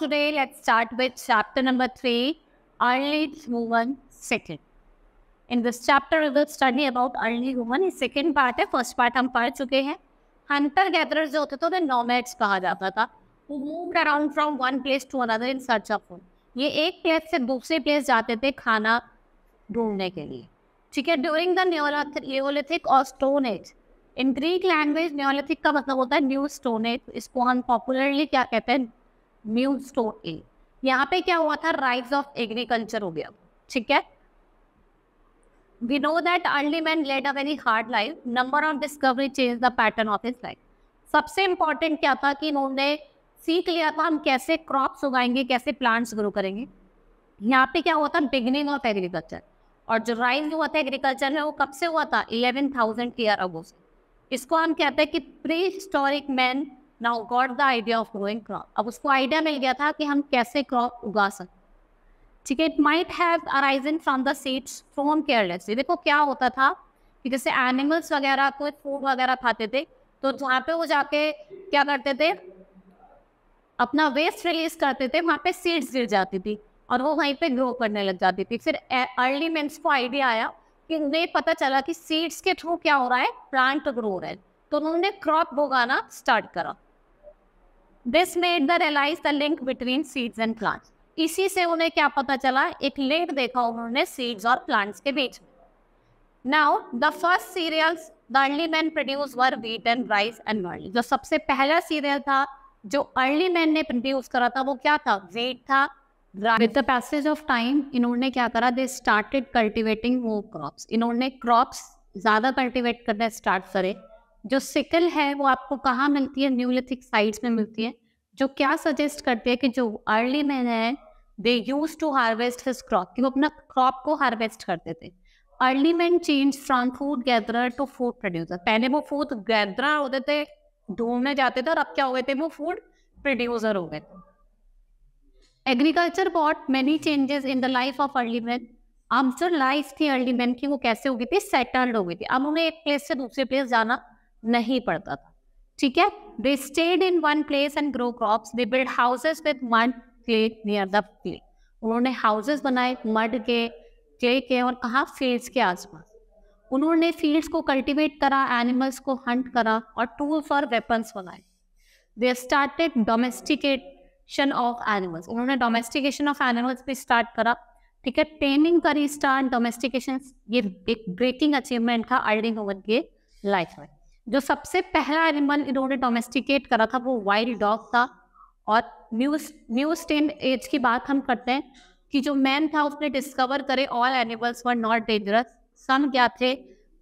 today let's start with chapter number 3, Early Human Second. In this chapter, we will study about early human. second part hai first part hum पढ़ chuke hain hunter gatherers jo hote the the nomads kaha jata tha who moved around from one place to another in search of food ye ek place se dusre place jate the khana ढूंढने के लिए ठीक है during the neolithic और stone age in Greek language neolithic का मतलब होता है न्यू स्टोन एज इसको हम पॉपुलरली क्या कहते हैं न्यूज स्टोर तो ए यहाँ पे क्या हुआ था राइज ऑफ एग्रीकल्चर हो गया ठीक है we know that early man led a very hard life number of discovery change the pattern of his life सबसे इम्पोर्टेंट क्या था कि इन्होंने सीख लिया था हम कैसे क्रॉप्स उगाएंगे कैसे प्लांट्स ग्रो करेंगे यहाँ पे क्या हुआ था बिगनिंग ऑफ एग्रीकल्चर और जो राइज हुआ था एग्रीकल्चर में वो कब से हुआ था इलेवन थाउजेंड ईयर अगो से इसको हम कहते हैं कि prehistoric man now got the idea of growing crop अब उसको आइडिया मिल गया था कि हम कैसे क्रॉप उगा सकते ठीक है it might have arisen from the seeds from careless देखो क्या होता था कि जैसे एनिमल्स वगैरह को तो फूड वगैरह खाते थे तो जहाँ पे वो जाके क्या करते थे अपना वेस्ट रिलीज करते थे वहाँ पे सीड्स गिर जाती थी और वो वहीं पे ग्रो करने लग जाती थी फिर अर्ली मेंस को आइडिया आया कि उन्हें पता चला कि सीड्स के थ्रू क्या हो रहा है प्लांट ग्रो हो रहा है तो उन्होंने क्रॉप उगाना स्टार्ट करा this made the realize the link between seeds and plants इसी से उन्हें क्या पता चला एक लिंक देखा उन्होंने सीड्स और प्लांट्स के बीच now the first cereals the early man produce were wheat and rice and barley जो सबसे पहला सीरियल था जो अर्ली मैन ने प्रोड्यूस करा था वो क्या था वीट था with the passage of time इन्होंने क्या करा they started cultivating more crops इन्होंने क्रॉप्स ज़्यादा कल्टिवेट करना स्टार्ट करे जो सिकल है वो आपको कहाँ मिलती है न्यूलिथिक साइट्स में मिलती है जो क्या सजेस्ट करते हैं कि जो अर्ली मैन है they use to harvest his crop कि वो अपना क्रॉप को हार्वेस्ट करते थे early man change from food gatherer to food producer पहले वो फूड गैदरर होते थे ढूंढने जाते थे और अब क्या हो गए थे वो फूड प्रोड्यूसर हो गए थे agriculture brought many changes in the life of early man अब जो लाइफ थी अर्ली मैन की वो कैसे हो गई थी सेटल्ड हो गई थी अब उन्हें एक प्लेस से दूसरे प्लेस जाना नहीं पड़ता था ठीक है they stayed in one place and grow crops they build houses with mud clay near the उन्होंने हाउसेस बनाए मड के क्ले के और कहा फील्ड्स के आसपास उन्होंने फील्ड्स को कल्टिवेट करा एनिमल्स को हंट करा और टूल्स और वेपन्स बनाए they started domestication of animals उन्होंने डोमेस्टिकेशन ऑफ एनिमल्स भी स्टार्ट करा ठीक है ट्रेनिंग करी स्टार्ट डोमेस्टिकेशन ये एक ब्रेकिंग अचीवमेंट था अर्डिंग ओवर के लाइफ में जो सबसे पहला एनिमल इन्होंने डोमेस्टिकेट करा था वो वाइल्ड डॉग था और न्यू न्यू स्टेन एज की बात हम करते हैं कि जो मैन था उसने डिस्कवर करे all animals were not dangerous सन क्या थे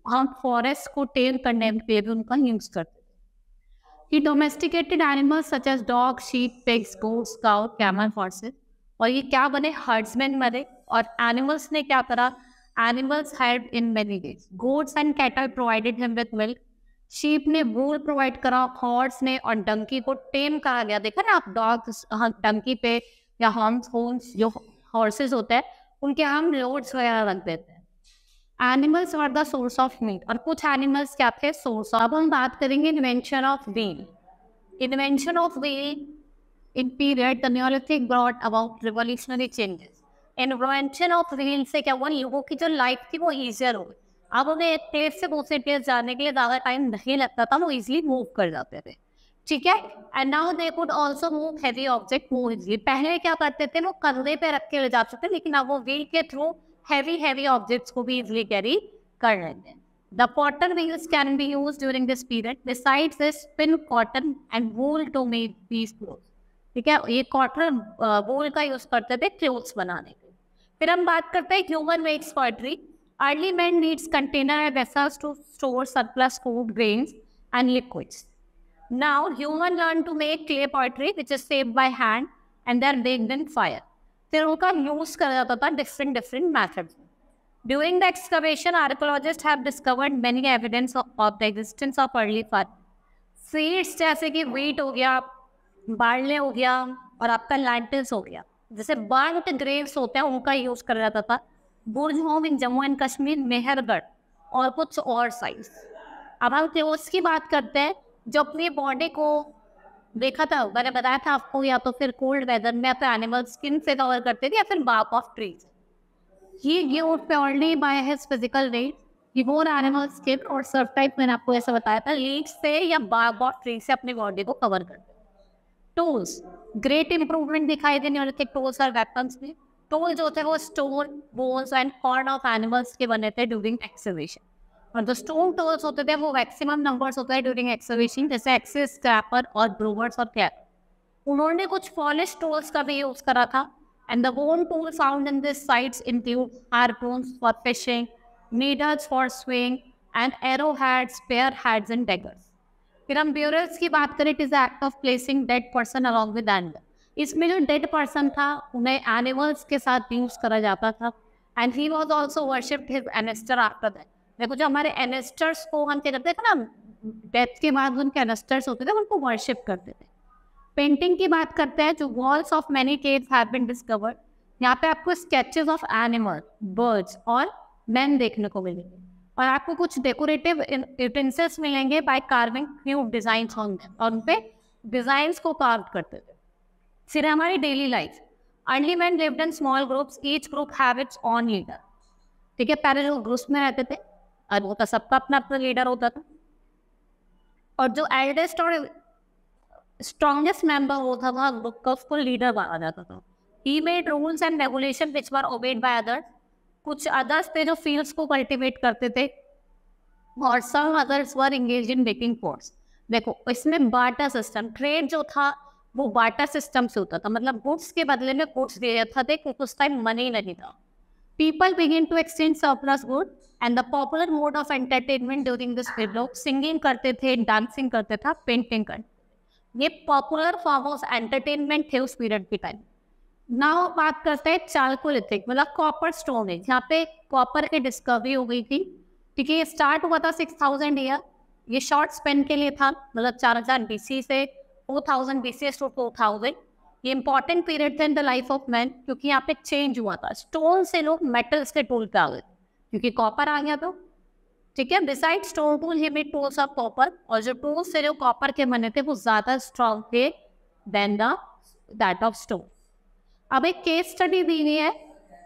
हम फॉरेस्ट को टेल करने पे भी उनका यूज करते कि domesticated animals such as dog sheep pigs goats cow camel horses और ये क्या बने हर्ड्समैन बने और एनिमल्स ने क्या करा animals help in many ways goats and cattle provided him with milk sheep ने वूल प्रोवाइड करा हॉर्स ने और डंकी को टेम करा गया देखा ना आप डॉग डंकी हाँ, पे या हॉर्स होम्स जो हॉर्सेस होते हैं उनके हम लोड्स वगैरह रख देते हैं animals are the source of meat और कुछ एनिमल्स क्या थे सोर्स अब हम बात करेंगे invention of wheel invention of wheel in period the neolithic brought about revolutionary changes invention of wheel से क्या हुआ लोगों की जो लाइफ थी वो ईजियर हो गई अब उन्हें एक प्लेट से दूसरे प्लेट जाने के लिए ज़्यादा टाइम नहीं लगता था वो इजिली मूव कर जाते थे ठीक है and now they could also move heavy object move easily पहले क्या करते थे वो कंधे पे रख के ले जाते थे लेकिन अब वो व्हील के थ्रू हैवी हैवी ऑब्जेक्ट्स को भी इजिली कैरी कर रहे थे The cotton reels can be used during this period. Besides this, spin cotton and wool to make these clothes. ठीक है ये कॉटन वूल uh, का यूज करते थे क्लोथ्स बनाने के फिर हम बात करते हैं human weights poetry Early man needs container and vessels to store surplus food, grains and liquids. Now human learn to make clay pottery which is shaped by hand and they are baked in fire. फिर उनका use करा जाता था different different method during the excavation archaeologist have discovered many evidence of the existence of early far seeds जैसे कि wheat हो गया barley हो गया और आपका लैंटल्स हो गया जैसे बर्ट ग्रेव्स होते हैं उनका यूज करा जाता था Burzahom in Jammu and Kashmir Mehrgarh और कुछ और साइज अब हम क्लोज की बात करते हैं जो अपनी बॉडी को देखा था मैंने बताया था आपको या तो फिर कोल्ड वेदर में या फिर एनिमल स्किन से कवर करते थे या फिर बाप ऑफ ट्रीज ये ये और प्योरली बाय हिज फिजिकल रेट ये रिमोर एनिमल स्किन और सर्फ टाइप मैंने आपको ऐसा बताया था लीड से या बाप ऑफ ट्रीज से अपनी बॉडी को कवर करते टूल्स ग्रेट इंप्रूवमेंट दिखाई देने वाले थे टूल्स और वेपन्स में स्टोल जो थे वो stone bones and horn of animals के बने थे ड्यूरिंग एक्सर्वेशन और जो स्टोन टोल्स होते थे वो मैक्सिमम नंबर्स होते हैं ड्यूरिंग एक्सर्वेशन जैसे एक्सिस स्क्रैपर और ब्रोवर्स और कैर उन्होंने कुछ पॉलिश टोल्स का भी यूज करा था and the bone tool found in this sites include harpoons for fishing needles for sewing and arrowheads spearheads and daggers फिर हम ब्यूरल्स की बात करें it is act of placing dead person along with and इसमें जो dead person था उन्हें animals के साथ यूज करा जाता था and he was also worship his ancestor after that देखो जो हमारे एनेस्टर्स को हम क्या करते थे ना डेथ के बाद उनके एनेस्टर्स होते थे उनको वर्शिप करते थे पेंटिंग की बात करते हैं जो walls of many caves have been discovered यहाँ पे आपको स्केचेस ऑफ एनिमल बर्ड्स और मैन देखने को मिलेंगे और आपको कुछ डेकोरेटिव यूटेंसिल्स मिलेंगे by carving cube design on और उनपे डिजाइन को कार्व करते थे फिर हमारी daily life early man lived in small groups each group have its own leader ठीक है पहले लोग ग्रुप्स में रहते थे और वो तो सबका अपना अपना लीडर होता था और जो एल्डेस्ट और स्ट्रॉन्गेस्ट मेंबर वो था वह ग्रुप का उसको लीडर माना जाता था he made rules and regulation which were obeyed by others कुछ अदर्स थे जो फील्ड्स को कल्टिवेट करते थे और some others were engage in making force देखो इसमें बाटा सिस्टम ट्रेड जो था वो बाटा सिस्टम से होता था मतलब गुड्स के बदले में गुड्स दिया जाता था उस टाइम मनी नहीं था people begin to exchange surplus good and the popular mode of entertainment during this period लोग सिंगिंग करते थे डांसिंग करते था पेंटिंग करते ये पॉपुलर फॉर्म ऑफ एंटरटेनमेंट थे उस पीरियड के टाइम नाउ बात करते हैं चालकोलिथिक मतलब कॉपर स्टोन है यहाँ पे कॉपर की डिस्कवरी हो गई थी ठीक है ये स्टार्ट हुआ था सिक्स थाउजेंड ईयर ये शॉर्ट स्पेन के लिए था मतलब चार हजार बीसी से 4000 बीसीएस टू 2000 ये इंपॉर्टेंट पीरियड था in the life of man क्योंकि यहाँ पे चेंज हुआ था स्टोन से लोग मेटल्स के टूल पे आ गए क्योंकि कॉपर आ गया तो ठीक है बिसाइड स्टोन टूल ये भी टूल्स ऑफ कॉपर और जो टूल्स थे जो कॉपर के बने थे वो ज़्यादा स्ट्रॉन्ग थे then the that of stone अब एक केस स्टडी दी गई है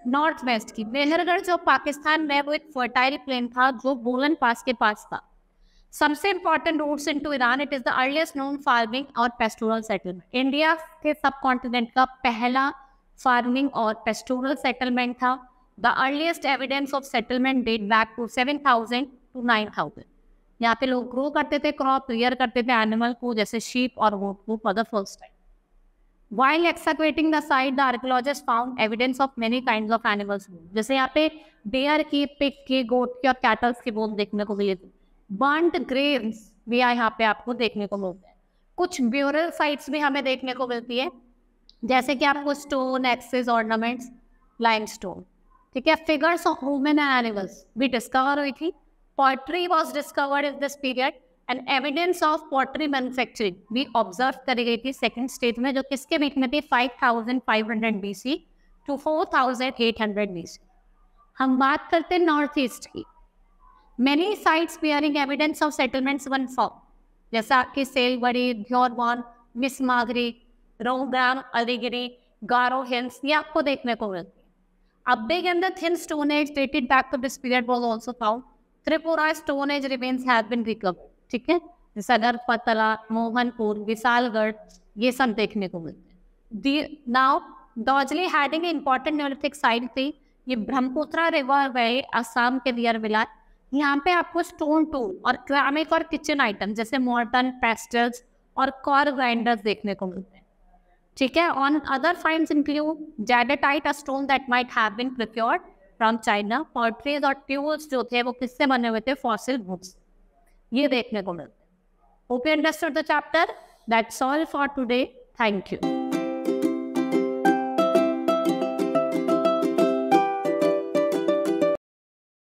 नॉर्थ वेस्ट की मेहरगढ़ जो पाकिस्तान में वो एक फर्टाइल प्लेन था जो बोलन पास के पास था सबसे important routes to Iran it is the earliest known farming और पेस्टोरल सेटलमेंट इंडिया के सब कॉन्टिनेंट का पहला फार्मिंग और पेस्टोरल सेटलमेंट था the earliest evidence of settlement date back to seven thousand to nine thousand यहाँ पे लोग grow करते थे क्रॉप रियर करते थे एनिमल को जैसे शीप और वो को for the first time wild excavating the site the archaeologist found evidence of many kind of animals जैसे यहाँ पे बेयर की पिक के गोट के और कैटल्स के बोन देखने को मिले थे बंट ग्रेन्स भी यहाँ पे आपको देखने को मिलते हैं कुछ ब्यूरल साइट्स भी हमें देखने को मिलती है जैसे कि आपको stone axes ornaments limestone ठीक है figures of women and animals भी डिस्कवर हुई थी pottery was discovered in this period and evidence of poultry manufacturing भी ऑब्जर्व करी गई थी सेकेंड स्टेज में जो किसके बीच में थी five thousand five hundred B C to four thousand eight hundred B C हम बात करते हैं नॉर्थ ईस्ट की many sites bearing evidence of settlements one form जैसा आपकी सेल सेलबड़ी ध्योरवान मिस मागरी रोहदान अलीगिरी गारो हिल्स ये आपको देखने को मिलती है अब big and the thin stone age dated back to this period was also found Tripura stone age remains have bin recover ठीक है जैसे अगर पतला मोहनपुर विशालगढ़ ये सब देखने को मिलते हैं the now Daojali Hading important neolithic site थी ये ब्रह्मपुत्रा रिवर वे असम के नियर मिला यहाँ पे आपको स्टोन टूल और क्रामिक और किचन आइटम जैसे मॉर्टन पेस्टल्स और कॉर ग्राइंडर्स देखने को मिलते हैं ठीक है on other find include jadeite a stone that might have been procured from China potteries और ट्यूल्स जो थे वो किससे बने हुए थे फॉसिल बुक्स ये देखने को मिलते हैं hope understood the chapter that's all for today thank you